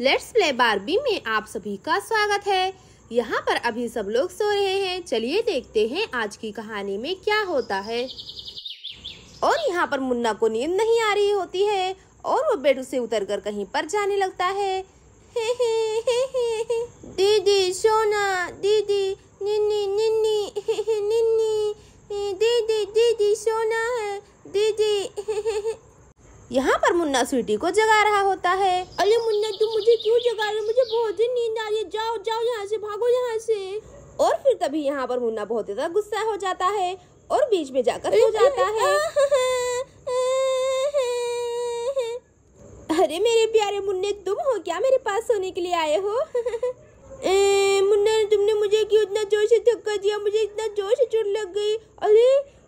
Let's play Barbie में आप सभी का स्वागत है यहाँ पर अभी सब लोग सो रहे हैं चलिए देखते हैं आज की कहानी में क्या होता है और यहाँ पर मुन्ना को नींद नहीं आ रही होती है और वो बेड से उतर कर कहीं पर जाने लगता है दीदी सोना दीदी निन्नी निन्नी निन्नी दीदी दीदी सोना है दीदी यहाँ पर मुन्ना स्वीटी को जगा रहा होता है अरे मुन्ना तुम मुझे क्यों जगा रहे हो मुझे बहुत ही नींद आ रही है जाओ जाओ यहाँ से भागो यहाँ से और फिर तभी यहाँ पर मुन्ना बहुत ज्यादा गुस्सा हो जाता है और बीच में जाकर सो जाता है अरे मेरे प्यारे मुन्ने तुम हो क्या मेरे पास सोने के लिए आए हो ए, मुन्ना तुमने मुझे क्यों इतना जोर से धक्का दिया मुझे इतना जोर से चोट लग गई अरे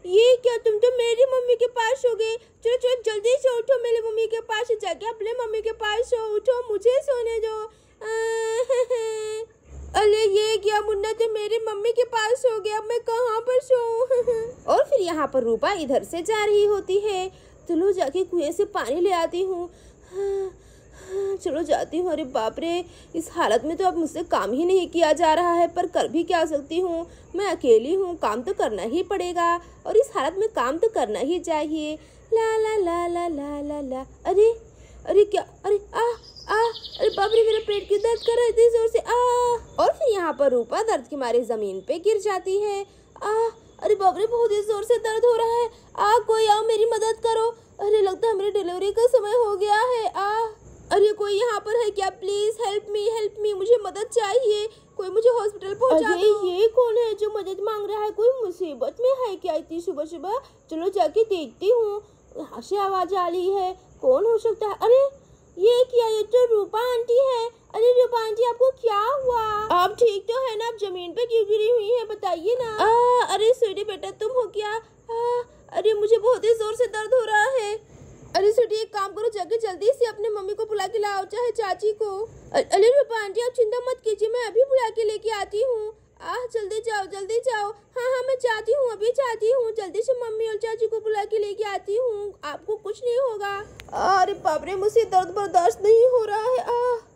ये क्या तुम तो मेरी मम्मी के पास हो गए चलो चलो जल्दी से उठो मेरी मम्मी के पास जाके अपने मम्मी के पास हो उठो मुझे सोने दो अरे ये क्या मुन्ना तो मेरी मम्मी के पास हो गया मैं कहाँ पर सो और फिर यहाँ पर रूपा इधर से जा रही होती है चलो जाके कुएं से पानी ले आती हूँ हाँ। चलो जाती हूँ अरे बाप रे इस हालत में तो अब मुझसे काम ही नहीं किया जा रहा है पर कर भी क्या सकती हूँ मैं अकेली हूँ काम तो करना ही पड़ेगा और इस हालत में काम तो करना ही चाहिए ला ला ला ला ला ला ला अरे अरे क्या अरे आ आ अरे बाप रे मेरा पेट की दर्द कर रहा है इतनी जोर से आ और फिर यहाँ पर रूपा दर्द के मारे ज़मीन पे गिर जाती है आ अरे बाप रे बहुत ही जोर से दर्द हो रहा है आ कोई आओ मेरी मदद करो अरे लगता है मेरी डिलीवरी का समय हो गया है आ अरे कोई यहाँ पर है क्या please help me help me मुझे मदद चाहिए कोई मुझे हॉस्पिटल पहुँचा अरे ये कौन है जो मदद मांग रहा है कोई मुसीबत में है क्या इतनी सुबह सुबह चलो जाके देखती हूँ यहाँ से आवाज आ रही है कौन हो सकता है अरे ये क्या ये तो रूपा आंटी है अरे रूपा आंटी आपको क्या हुआ आप ठीक तो है ना आप जमीन पे क्यों गिरी हुई है बताइए ना आ, अरे सोटी बेटा तुम हो क्या आ, अरे मुझे बहुत ही जोर से दर्द हो रहा है अरे सुटी एक काम करो जाके जल्दी से अपने मम्मी को बुला के लाओ चाहे चाची को अरे रूपा आंटी आप चिंता मत कीजिए मैं अभी बुला के लेके आती हूँ आह जल्दी जाओ जल्दी जाओ हाँ हाँ मैं चाहती हूँ अभी चाहती हूँ जल्दी से मम्मी और चाची को बुला के लेके आती हूँ आपको कुछ नहीं होगा अरे बाबरे मुझसे दर्द बर्दाश्त नहीं हो रहा है आह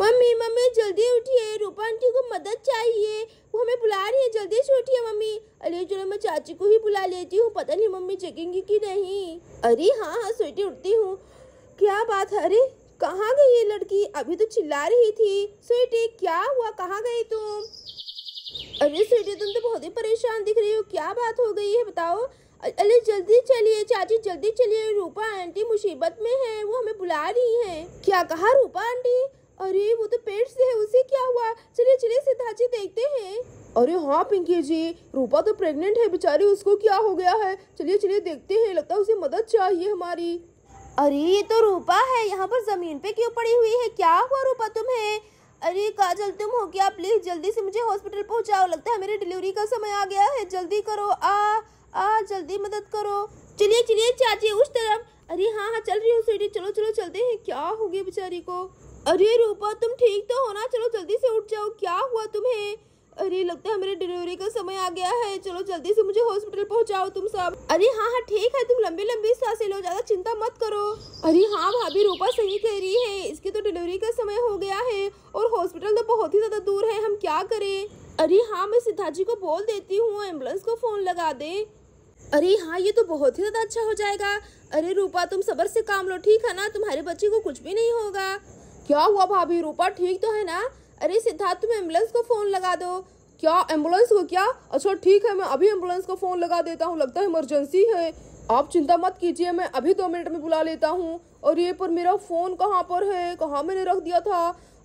मम्मी मम्मी जल्दी उठिए रूपा आंटी को मदद चाहिए वो हमें बुला रही है जल्दी से उठिए मम्मी अरे चलो मैं चाची को ही बुला लेती हूँ पता नहीं मम्मी चेकेंगी कि नहीं अरे हाँ हाँ स्वेटी उठती हूँ क्या बात है अरे कहाँ गई ये लड़की अभी तो चिल्ला रही थी स्वेटी क्या हुआ कहाँ गई तुम अरे स्वेटी तुम तो बहुत ही परेशान दिख रही हो क्या बात हो गई है बताओ अरे जल्दी चलिए चाची जल्दी चलिए रूपा आंटी मुसीबत में है वो हमें बुला रही हैं क्या कहा रूपा आंटी अरे वो तो पेड़ से है उसे क्या हुआ चलिए चलिए सिद्धाजी देखते हैं अरे हाँ पिंकी जी रूपा तो प्रेग्नेंट है बेचारी उसको क्या हो गया है चलिए चलिए देखते हैं लगता है उसे मदद चाहिए हमारी अरे ये तो रूपा है यहाँ पर जमीन पे क्यों पड़ी हुई है क्या हुआ रूपा तुम्हें अरे काजल तुम हो क्या प्लीज जल्दी से मुझे हॉस्पिटल पहुँचाओ लगता है मेरी डिलीवरी का समय आ गया है जल्दी करो आ आ जल्दी मदद करो चलिए चलिए चाची उस तरफ अरे हाँ हाँ चल रही हूँ सीढ़ी चलो चलो चलते हैं क्या हो गया बेचारी को अरे रूपा तुम ठीक तो हो ना चलो जल्दी से उठ जाओ क्या हुआ तुम्हें अरे लगता है मेरे डिलीवरी का समय आ गया है चलो जल्दी से मुझे हॉस्पिटल पहुंचाओ तुम सब अरे हाँ हाँ ठीक है तुम लंबी लंबी सांसें लो ज्यादा चिंता मत करो अरे हाँ भाभी रूपा सही कह रही है इसके तो डिलीवरी का समय हो गया है और हॉस्पिटल तो बहुत ही ज्यादा दूर है हम क्या करें अरे हाँ मैं सिद्धा जी को बोल देती हूँ एम्बुलेंस को फोन लगा दे अरे हाँ ये तो बहुत ही ज़्यादा अच्छा हो जाएगा अरे रूपा तुम सबर से काम लो ठीक है ना तुम्हारे बच्चे को कुछ भी नहीं होगा क्या हुआ भाभी रूपा ठीक तो है ना अरे सिद्धार्थ तुम एम्बुलेंस को फ़ोन लगा दो क्या एम्बुलेंस को क्या अच्छा ठीक है मैं अभी एम्बुलेंस को फ़ोन लगा देता हूँ लगता है इमरजेंसी है आप चिंता मत कीजिए मैं अभी दो मिनट में बुला लेता हूँ और ये पर मेरा फ़ोन कहाँ पर है कहाँ मैंने रख दिया था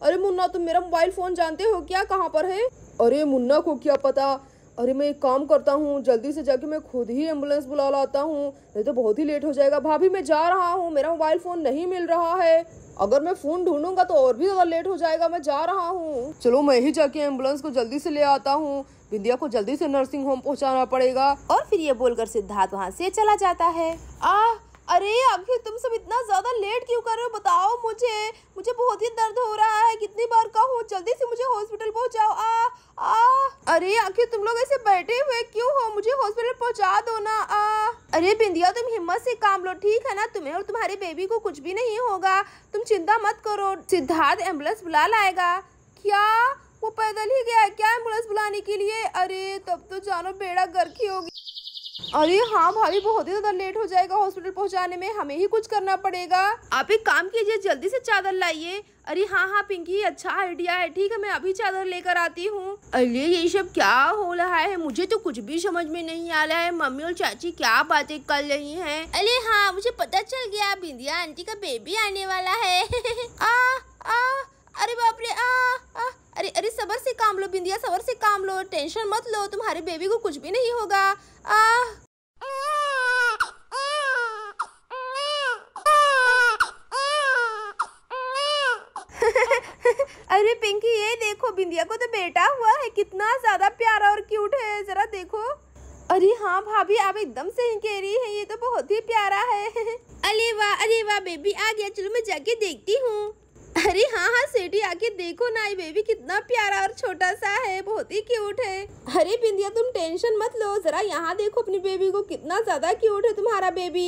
अरे मुन्ना तुम मेरा मोबाइल फ़ोन जानते हो क्या कहाँ पर है अरे मुन्ना को क्या पता अरे मैं एक काम करता हूँ जल्दी से जाके मैं खुद ही एम्बुलेंस बुला लाता हूँ नहीं तो बहुत ही लेट हो जाएगा भाभी मैं जा रहा हूँ मेरा मोबाइल फ़ोन नहीं मिल रहा है अगर मैं फ़ोन ढूंढूंगा तो और भी ज़्यादा लेट हो जाएगा मैं जा रहा हूँ चलो मैं ही जाके एम्बुलेंस को जल्दी से ले आता हूँ विद्या को जल्दी से नर्सिंग होम पहुँचाना पड़ेगा और फिर ये बोलकर सिद्धार्थ वहाँ से चला जाता है आ अरे आखिर तुम सब इतना ज़्यादा लेट क्यों कर रहे हो बताओ मुझे मुझे बहुत ही दर्द हो रहा है कितनी बार कहूँ जल्दी से मुझे हॉस्पिटल पहुँचाओ आ आ अरे आखिर तुम लोग ऐसे बैठे हुए क्यों हो मुझे हॉस्पिटल पहुँचा दो ना आ अरे बिंदिया तुम हिम्मत से काम लो ठीक है ना तुम्हें और तुम्हारे बेबी को कुछ भी नहीं होगा तुम चिंता मत करो सिद्धार्थ एम्बुलेंस बुला लाएगा क्या वो पैदल ही गया है क्या एम्बुलेंस बुलाने के लिए अरे तब तो जानो बेड़ा गर्क ही होगी अरे हाँ भाभी बहुत ही ज्यादा लेट हो जाएगा हॉस्पिटल पहुँचाने में हमें ही कुछ करना पड़ेगा आप एक काम कीजिए जल्दी से चादर लाइए अरे हाँ हाँ पिंकी अच्छा आइडिया है ठीक है मैं अभी चादर लेकर आती हूँ अरे ये सब क्या हो रहा है मुझे तो कुछ भी समझ में नहीं आ रहा है मम्मी और चाची क्या बातें कर रही हैं अरे हाँ मुझे पता चल गया बिंदिया आंटी का बेबी आने वाला है आ, आ, अरे बापरे आ, आ, अरे अरे सबर से काम लो बिंदिया सबर से काम लो टेंशन मत लो तुम्हारे बेबी को कुछ भी नहीं होगा आ अरे पिंकी ये देखो बिंदिया को तो बेटा हुआ है कितना ज्यादा प्यारा और क्यूट है जरा देखो अरे हाँ भाभी आप एकदम सही कह रही हैं ये तो बहुत ही प्यारा है अरे वाह अरे वाह बेबी आ गया चलो मैं जाके देखती हूँ अरे हाँ हाँ सेठी आके देखो ना ये बेबी कितना प्यारा और छोटा सा है बहुत ही क्यूट है अरे बिंदिया तुम टेंशन मत लो जरा यहाँ देखो अपनी बेबी को कितना ज्यादा क्यूट है तुम्हारा बेबी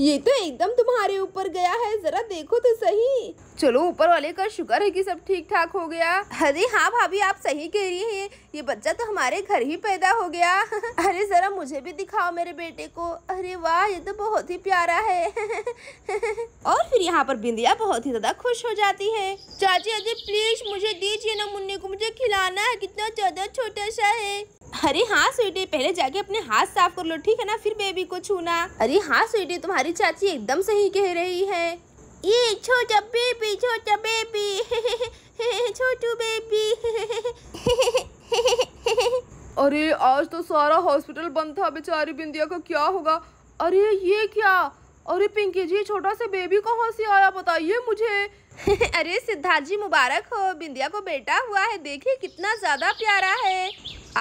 ये तो एकदम तुम्हारे ऊपर गया है जरा देखो तो सही चलो ऊपर वाले का शुक्र है कि सब ठीक ठाक हो गया अरे हाँ भाभी आप सही कह रही हैं ये बच्चा तो हमारे घर ही पैदा हो गया अरे जरा मुझे भी दिखाओ मेरे बेटे को अरे वाह ये तो बहुत ही प्यारा है और फिर यहाँ पर बिंदिया बहुत ही ज्यादा खुश हो जाती है चाची अरे प्लीज मुझे दीजिए ना मुन्नी को मुझे खिलाना है कितना ज्यादा छोटा सा है अरे हाँ स्वीटी पहले जाके अपने हाथ साफ कर लो ठीक है ना फिर बेबी को छूना अरे हाँ स्वीटी तुम्हारी चाची एकदम सही कह रही है ये छोटा बेबी छोटा बेबी छोटू बेबी अरे आज तो सारा हॉस्पिटल बंद था बेचारी बिंदिया का क्या होगा अरे ये क्या अरे पिंकी जी छोटा सा बेबी कहाँ से आया बताइए मुझे अरे सिद्धार्थ जी मुबारक हो बिंदिया को बेटा हुआ है देखिए कितना ज्यादा प्यारा है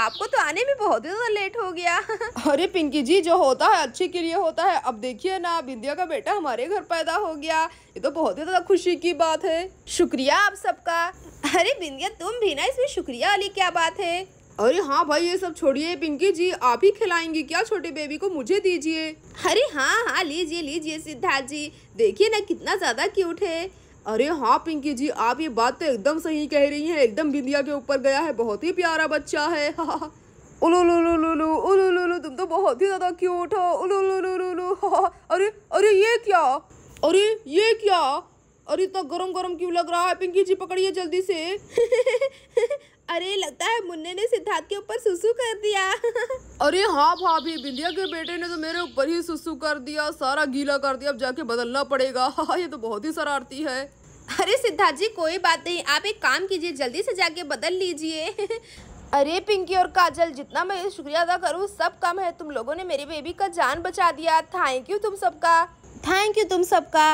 आपको तो आने में बहुत ही ज्यादा लेट हो गया अरे पिंकी जी जो होता है अच्छे के लिए होता है अब देखिए ना बिंदिया का बेटा हमारे घर पैदा हो गया ये तो बहुत ही ज्यादा खुशी की बात है शुक्रिया आप सबका अरे बिंदिया तुम भी ना इसमें शुक्रिया वाली क्या बात है अरे हाँ भाई ये सब छोड़िए पिंकी जी आप ही खिलाएंगी क्या छोटे बेबी को मुझे दीजिए अरे हाँ हाँ लीजिए लीजिए सिद्धार्थ जी देखिए ना कितना ज़्यादा क्यूट है अरे हाँ पिंकी जी आप ये बात तो एकदम सही कह रही हैं एकदम बिंदिया के ऊपर गया है बहुत ही प्यारा बच्चा है तुम तो बहुत ही ज़्यादा क्यूट हो अरे अरे ये क्या अरे ये क्या अरे इतना गरम गरम क्यों लग रहा है पिंकी जी पकड़िए जल्दी से अरे लगता है मुन्ने ने सिद्धार्थ के ऊपर सुसु कर दिया अरे हाँ भाभी हाँ, बिंदिया के बेटे ने तो मेरे ऊपर ही सुसु कर दिया सारा गीला कर दिया अब जाके बदलना पड़ेगा हाँ ये तो बहुत ही शरारती है अरे सिद्धार्थ जी कोई बात नहीं आप एक काम कीजिए जल्दी से जाके बदल लीजिए अरे पिंकी और काजल जितना मैं शुक्रिया अदा करूँ सब कम है तुम लोगों ने मेरी बेबी का जान बचा दिया थैंक यू तुम सबका थैंक यू तुम सबका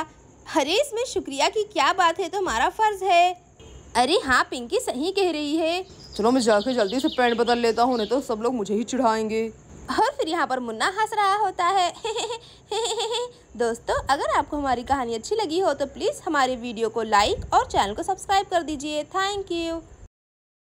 अरे इसमें शुक्रिया की क्या बात है तो हमारा फर्ज है अरे हाँ पिंकी सही कह रही है चलो मैं जाकर जल्दी से पैंट बदल लेता हूँ नहीं तो सब लोग मुझे ही चिढ़ाएंगे और फिर यहाँ पर मुन्ना हंस रहा होता है दोस्तों अगर आपको हमारी कहानी अच्छी लगी हो तो प्लीज़ हमारे वीडियो को लाइक और चैनल को सब्सक्राइब कर दीजिए थैंक यू